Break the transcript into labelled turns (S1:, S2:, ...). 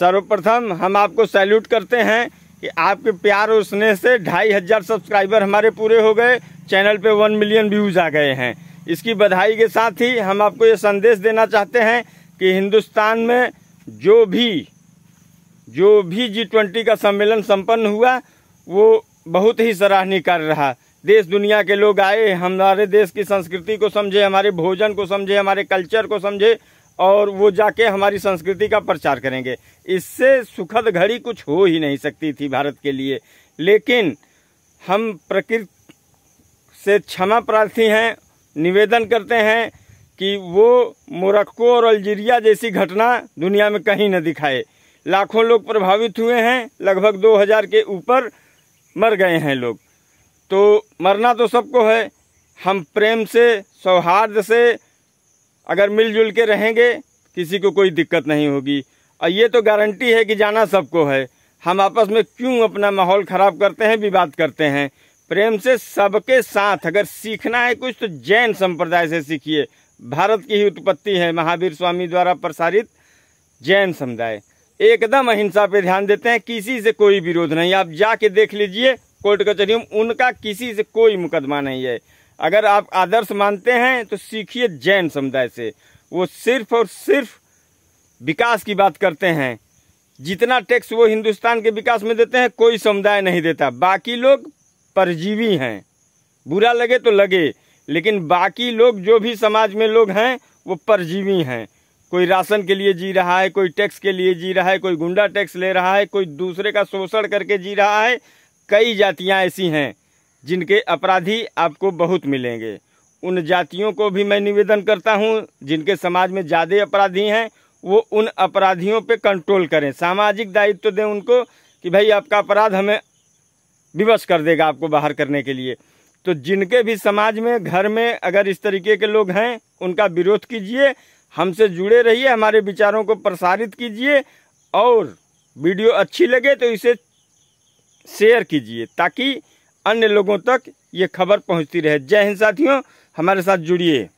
S1: सर्वप्रथम हम आपको सैल्यूट करते हैं कि आपके प्यार और स्नेह से ढाई हज़ार सब्सक्राइबर हमारे पूरे हो गए चैनल पे वन मिलियन व्यूज़ आ गए हैं इसकी बधाई के साथ ही हम आपको ये संदेश देना चाहते हैं कि हिंदुस्तान में जो भी जो भी जी ट्वेंटी का सम्मेलन संपन्न हुआ वो बहुत ही सराहनीय कर रहा देश दुनिया के लोग आए हमारे देश की संस्कृति को समझे हमारे भोजन को समझे हमारे कल्चर को समझे और वो जाके हमारी संस्कृति का प्रचार करेंगे इससे सुखद घड़ी कुछ हो ही नहीं सकती थी भारत के लिए लेकिन हम प्रकृति से क्षमा प्रार्थी हैं निवेदन करते हैं कि वो मोरक्को और अल्जीरिया जैसी घटना दुनिया में कहीं न दिखाए लाखों लोग प्रभावित हुए हैं लगभग 2000 के ऊपर मर गए हैं लोग तो मरना तो सबको है हम प्रेम से सौहार्द से अगर मिलजुल के रहेंगे किसी को कोई दिक्कत नहीं होगी और ये तो गारंटी है कि जाना सबको है हम आपस में क्यों अपना माहौल ख़राब करते हैं विवाद करते हैं प्रेम से सबके साथ अगर सीखना है कुछ तो जैन संप्रदाय से सीखिए भारत की ही उत्पत्ति है महावीर स्वामी द्वारा प्रसारित जैन समुदाय एकदम अहिंसा पे ध्यान देते हैं किसी से कोई विरोध नहीं आप जाके देख लीजिए कोर्ट कचहरी में उनका किसी से कोई मुकदमा नहीं है अगर आप आदर्श मानते हैं तो सीखिए जैन समुदाय से वो सिर्फ और सिर्फ विकास की बात करते हैं जितना टैक्स वो हिंदुस्तान के विकास में देते हैं कोई समुदाय नहीं देता बाकी लोग परजीवी हैं बुरा लगे तो लगे लेकिन बाकी लोग जो भी समाज में लोग हैं वो परजीवी हैं कोई राशन के लिए जी रहा है कोई टैक्स के लिए जी रहा है कोई गुंडा टैक्स ले रहा है कोई दूसरे का शोषण करके जी रहा है कई जातियाँ ऐसी हैं जिनके अपराधी आपको बहुत मिलेंगे उन जातियों को भी मैं निवेदन करता हूँ जिनके समाज में ज़्यादा अपराधी हैं वो उन अपराधियों पे कंट्रोल करें सामाजिक दायित्व तो दें उनको कि भाई आपका अपराध हमें विवश कर देगा आपको बाहर करने के लिए तो जिनके भी समाज में घर में अगर इस तरीके के लोग हैं उनका विरोध कीजिए हमसे जुड़े रहिए हमारे विचारों को प्रसारित कीजिए और वीडियो अच्छी लगे तो इसे शेयर कीजिए ताकि अन्य लोगों तक ये खबर पहुंचती रहे जय हिंद साथियों हमारे साथ जुड़िए